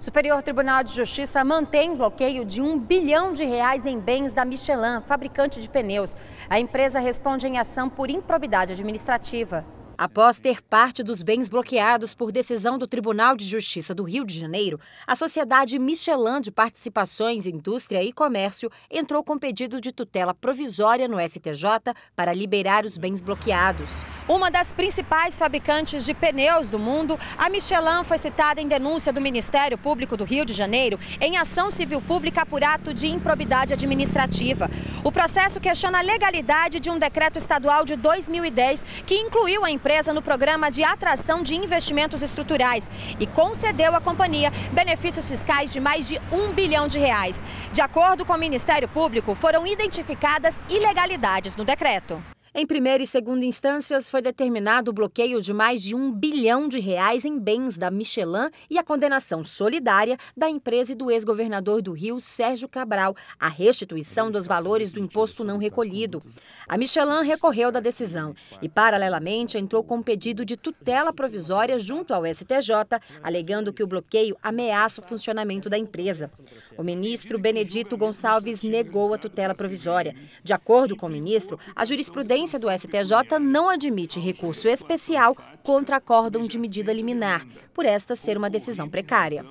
Superior Tribunal de Justiça mantém bloqueio de um bilhão de reais em bens da Michelin, fabricante de pneus. A empresa responde em ação por improbidade administrativa. Após ter parte dos bens bloqueados por decisão do Tribunal de Justiça do Rio de Janeiro, a sociedade Michelin de Participações, Indústria e Comércio entrou com pedido de tutela provisória no STJ para liberar os bens bloqueados. Uma das principais fabricantes de pneus do mundo, a Michelin foi citada em denúncia do Ministério Público do Rio de Janeiro em ação civil pública por ato de improbidade administrativa. O processo questiona a legalidade de um decreto estadual de 2010 que incluiu a empresa no programa de atração de investimentos estruturais e concedeu à companhia benefícios fiscais de mais de um bilhão de reais. De acordo com o Ministério Público, foram identificadas ilegalidades no decreto. Em primeira e segunda instâncias, foi determinado o bloqueio de mais de um bilhão de reais em bens da Michelin e a condenação solidária da empresa e do ex-governador do Rio, Sérgio Cabral, à restituição dos valores do imposto não recolhido. A Michelin recorreu da decisão e, paralelamente, entrou com um pedido de tutela provisória junto ao STJ, alegando que o bloqueio ameaça o funcionamento da empresa. O ministro Benedito Gonçalves negou a tutela provisória. De acordo com o ministro, a jurisprudência Presidência do STJ não admite recurso especial contra acórdão de medida liminar, por esta ser uma decisão precária.